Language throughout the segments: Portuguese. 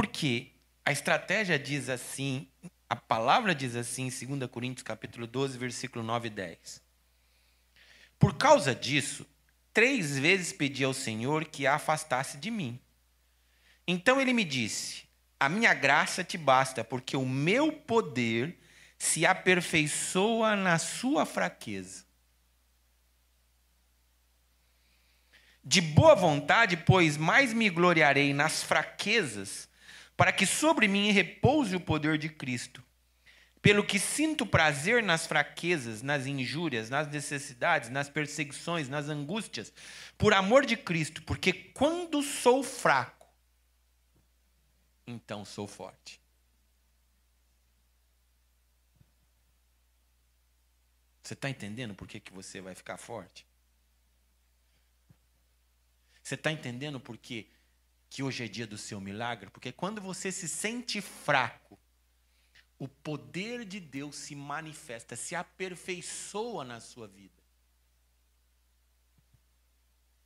Porque a estratégia diz assim, a palavra diz assim em 2 Coríntios capítulo 12, versículo 9 e 10. Por causa disso, três vezes pedi ao Senhor que a afastasse de mim. Então ele me disse: A minha graça te basta, porque o meu poder se aperfeiçoa na sua fraqueza. De boa vontade, pois, mais me gloriarei nas fraquezas para que sobre mim repouse o poder de Cristo. Pelo que sinto prazer nas fraquezas, nas injúrias, nas necessidades, nas perseguições, nas angústias, por amor de Cristo, porque quando sou fraco, então sou forte. Você está entendendo por que, que você vai ficar forte? Você está entendendo por que que hoje é dia do seu milagre, porque quando você se sente fraco, o poder de Deus se manifesta, se aperfeiçoa na sua vida.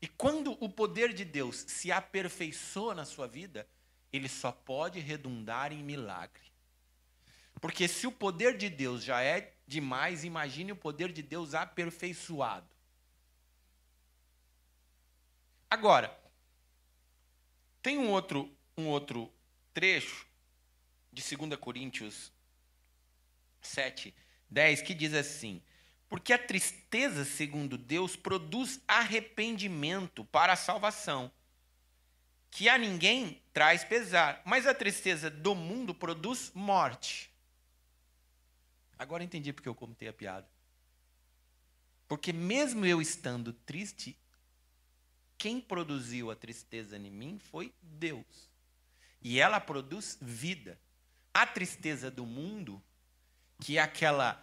E quando o poder de Deus se aperfeiçoa na sua vida, ele só pode redundar em milagre. Porque se o poder de Deus já é demais, imagine o poder de Deus aperfeiçoado. Agora, tem um outro, um outro trecho de 2 Coríntios 7, 10, que diz assim: Porque a tristeza, segundo Deus, produz arrependimento para a salvação, que a ninguém traz pesar, mas a tristeza do mundo produz morte. Agora entendi porque eu contei a piada. Porque mesmo eu estando triste, quem produziu a tristeza em mim foi Deus. E ela produz vida. A tristeza do mundo, que é aquela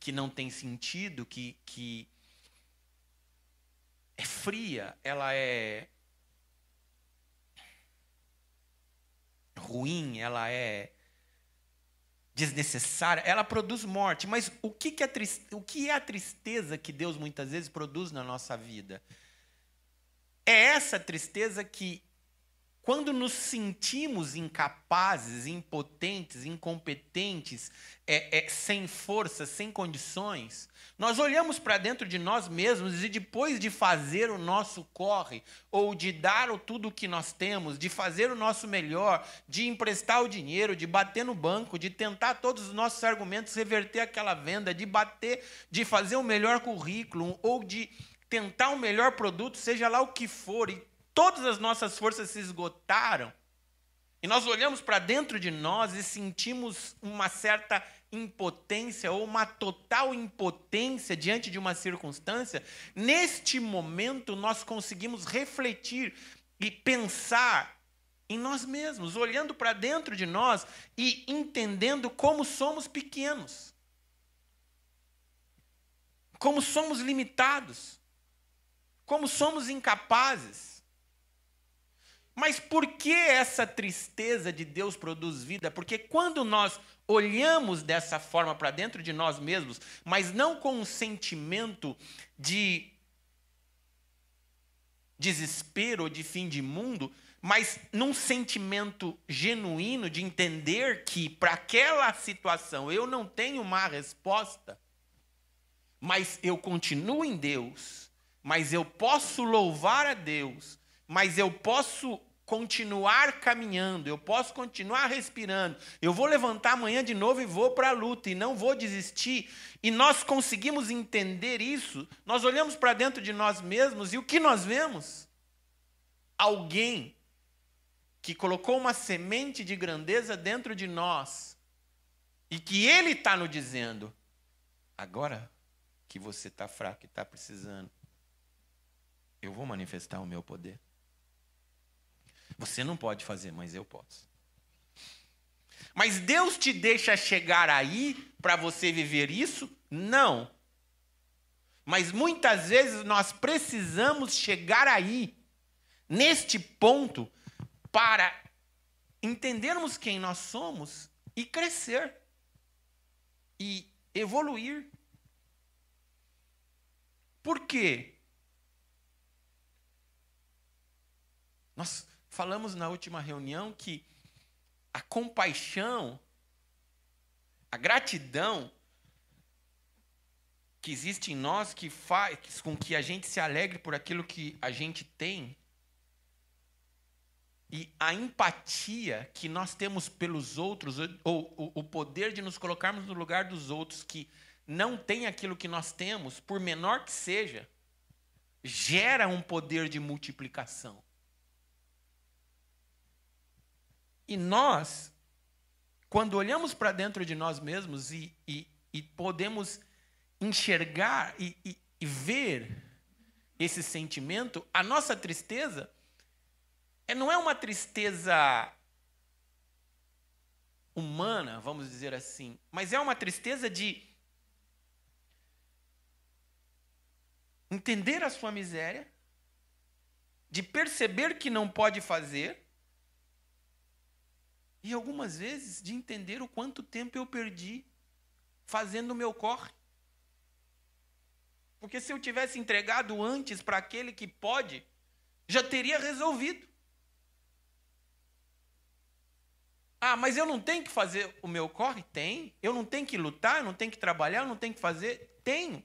que não tem sentido, que, que é fria, ela é ruim, ela é desnecessária, ela produz morte. Mas o que, que, é o que é a tristeza que Deus muitas vezes produz na nossa vida? É essa tristeza que, quando nos sentimos incapazes, impotentes, incompetentes, é, é, sem força, sem condições, nós olhamos para dentro de nós mesmos e depois de fazer o nosso corre, ou de dar o tudo o que nós temos, de fazer o nosso melhor, de emprestar o dinheiro, de bater no banco, de tentar todos os nossos argumentos reverter aquela venda, de bater, de fazer o melhor currículo, ou de tentar o melhor produto, seja lá o que for, e todas as nossas forças se esgotaram, e nós olhamos para dentro de nós e sentimos uma certa impotência ou uma total impotência diante de uma circunstância, neste momento nós conseguimos refletir e pensar em nós mesmos, olhando para dentro de nós e entendendo como somos pequenos, como somos limitados como somos incapazes. Mas por que essa tristeza de Deus produz vida? Porque quando nós olhamos dessa forma para dentro de nós mesmos, mas não com um sentimento de desespero ou de fim de mundo, mas num sentimento genuíno de entender que para aquela situação eu não tenho uma resposta, mas eu continuo em Deus mas eu posso louvar a Deus, mas eu posso continuar caminhando, eu posso continuar respirando, eu vou levantar amanhã de novo e vou para a luta e não vou desistir. E nós conseguimos entender isso, nós olhamos para dentro de nós mesmos e o que nós vemos? Alguém que colocou uma semente de grandeza dentro de nós e que ele está nos dizendo: agora que você está fraco e está precisando, eu vou manifestar o meu poder. Você não pode fazer, mas eu posso. Mas Deus te deixa chegar aí para você viver isso? Não. Mas muitas vezes nós precisamos chegar aí, neste ponto, para entendermos quem nós somos e crescer e evoluir. Por quê? Nós falamos na última reunião que a compaixão, a gratidão que existe em nós, que faz com que a gente se alegre por aquilo que a gente tem, e a empatia que nós temos pelos outros, ou o poder de nos colocarmos no lugar dos outros que não tem aquilo que nós temos, por menor que seja, gera um poder de multiplicação. E nós, quando olhamos para dentro de nós mesmos e, e, e podemos enxergar e, e, e ver esse sentimento, a nossa tristeza é, não é uma tristeza humana, vamos dizer assim, mas é uma tristeza de entender a sua miséria, de perceber que não pode fazer e algumas vezes de entender o quanto tempo eu perdi fazendo o meu corre. Porque se eu tivesse entregado antes para aquele que pode, já teria resolvido. Ah, mas eu não tenho que fazer o meu corre? Tem. Eu não tenho que lutar, eu não tenho que trabalhar, eu não tenho que fazer? Tenho.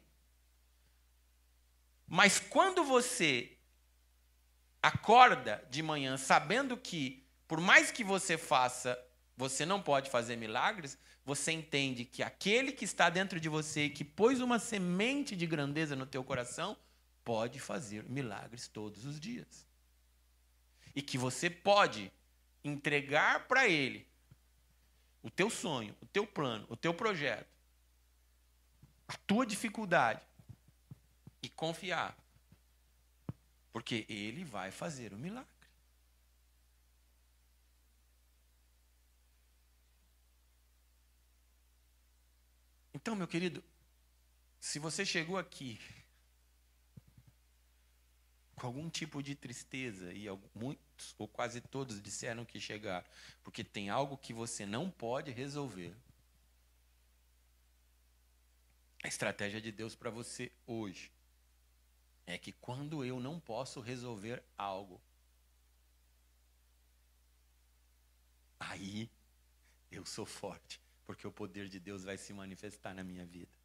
Mas quando você acorda de manhã sabendo que por mais que você faça, você não pode fazer milagres, você entende que aquele que está dentro de você, que pôs uma semente de grandeza no teu coração, pode fazer milagres todos os dias. E que você pode entregar para ele o teu sonho, o teu plano, o teu projeto, a tua dificuldade e confiar. Porque ele vai fazer o milagre. Então, meu querido, se você chegou aqui com algum tipo de tristeza, e muitos ou quase todos disseram que chegaram, porque tem algo que você não pode resolver, a estratégia de Deus para você hoje é que quando eu não posso resolver algo, aí eu sou forte porque o poder de Deus vai se manifestar na minha vida.